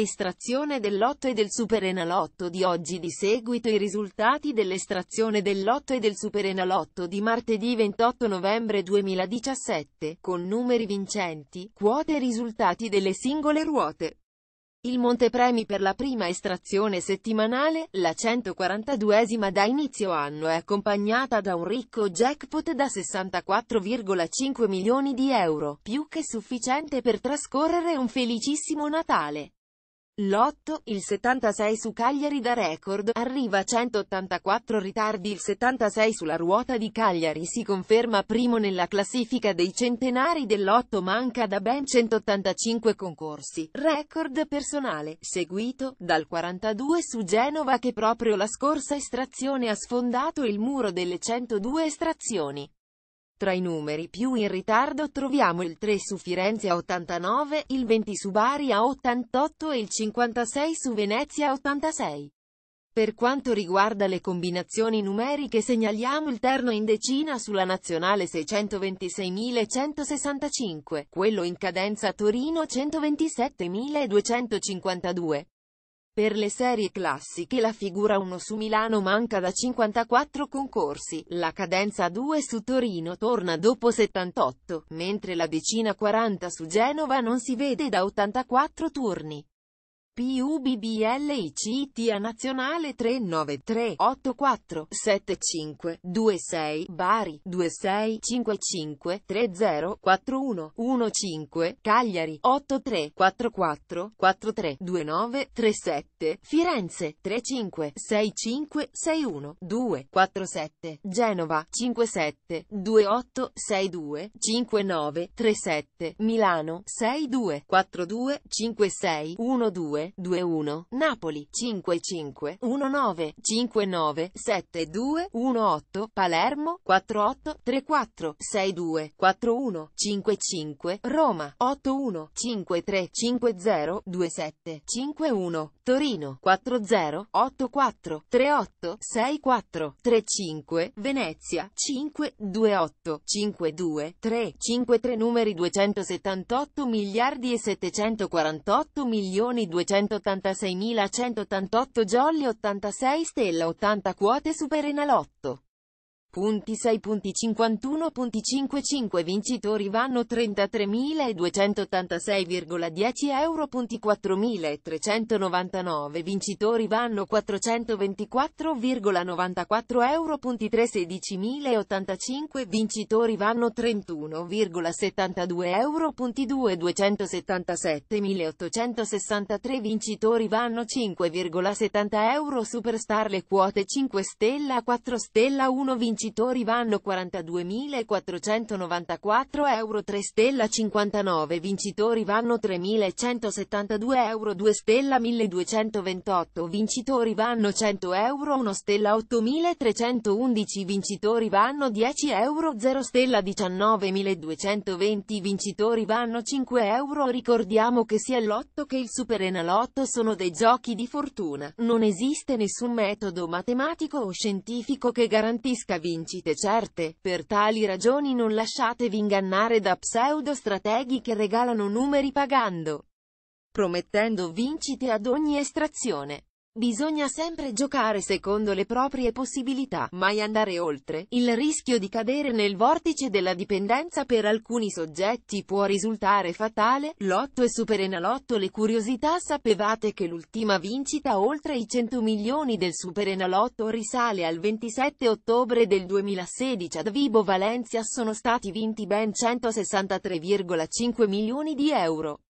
Estrazione del lotto e del superenalotto di oggi di seguito i risultati dell'estrazione del lotto e del superenalotto di martedì 28 novembre 2017, con numeri vincenti, quote e risultati delle singole ruote. Il montepremi per la prima estrazione settimanale, la 142esima da inizio anno è accompagnata da un ricco jackpot da 64,5 milioni di euro, più che sufficiente per trascorrere un felicissimo Natale. Lotto, il 76 su Cagliari da record, arriva a 184 ritardi il 76 sulla ruota di Cagliari si conferma primo nella classifica dei centenari dell'otto manca da ben 185 concorsi, record personale, seguito, dal 42 su Genova che proprio la scorsa estrazione ha sfondato il muro delle 102 estrazioni. Tra i numeri più in ritardo troviamo il 3 su Firenze a 89, il 20 su Bari a 88 e il 56 su Venezia a 86. Per quanto riguarda le combinazioni numeriche segnaliamo il terno in decina sulla nazionale 626.165, quello in cadenza a Torino 127.252. Per le serie classiche la figura 1 su Milano manca da 54 concorsi, la cadenza 2 su Torino torna dopo 78, mentre la decina 40 su Genova non si vede da 84 turni. PUBBLICTA nazionale 393-84-75-26 Bari 2655-3041-15 Cagliari 83-44-43-29-37 Firenze 35-65-61-247 Genova 57-28-62-59-37 Milano 62-42-56-12 2-1, Napoli 5-5-1-9, 5-9-7-2-1-8, Palermo 4-8-3-4-6-2-4-1-5-5, Roma 8-1-5-3-5-0-2-7-5-1, Torino 4-0-8-4-3-8-6-4-3-5, Venezia 5-2-8-5-2-3-5-3 numeri 278 miliardi e 748 milioni 200 186.188 jolly 86 stella 80 quote super enalotto. Punti 6.51.55 vincitori vanno 33.286,10 euro. Punti 4.399 vincitori vanno 424,94 euro. Punti 316.085 vincitori vanno 31,72 euro. Punti 2.277.863 vincitori vanno 5,70 euro. Superstar le quote 5 stella 4 stella 1 vincitore vincitori vanno 42.494 euro 3 stella 59 vincitori vanno 3.172 euro 2 stella 1.228 vincitori vanno 100 euro 1 stella 8.311 vincitori vanno 10 euro 0 stella 19.220 vincitori vanno 5 euro ricordiamo che sia l'otto che il superenalotto sono dei giochi di fortuna, non esiste nessun metodo matematico o scientifico che garantisca vincere vincite certe, per tali ragioni non lasciatevi ingannare da pseudo-strateghi che regalano numeri pagando, promettendo vincite ad ogni estrazione. Bisogna sempre giocare secondo le proprie possibilità, mai andare oltre. Il rischio di cadere nel vortice della dipendenza per alcuni soggetti può risultare fatale. Lotto e Superenalotto Le curiosità sapevate che l'ultima vincita oltre i 100 milioni del Superenalotto risale al 27 ottobre del 2016 ad Vibo Valencia sono stati vinti ben 163,5 milioni di euro.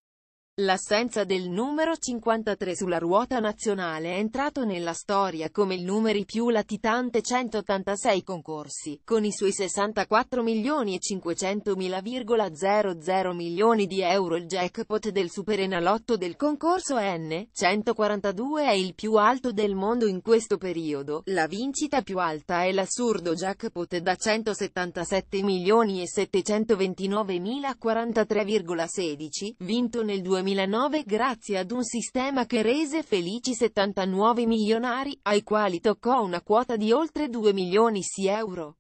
L'assenza del numero 53 sulla ruota nazionale è entrato nella storia come il numero più latitante 186 concorsi, con i suoi 64 milioni e 500 mila virgola 00 milioni di euro il jackpot del superenalotto del concorso N, 142 è il più alto del mondo in questo periodo, la vincita più alta è l'assurdo jackpot da 177 milioni e 729 mila 43,16, vinto nel 2000 2009 grazie ad un sistema che rese felici 79 milionari, ai quali toccò una quota di oltre 2 milioni di euro.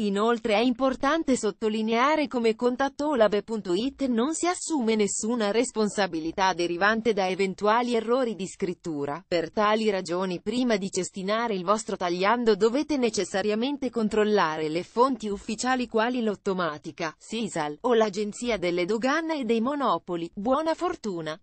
Inoltre è importante sottolineare come contattolab.it non si assume nessuna responsabilità derivante da eventuali errori di scrittura. Per tali ragioni prima di cestinare il vostro tagliando dovete necessariamente controllare le fonti ufficiali quali l'Ottomatica, Sisal o l'Agenzia delle Dogane e dei Monopoli. Buona fortuna!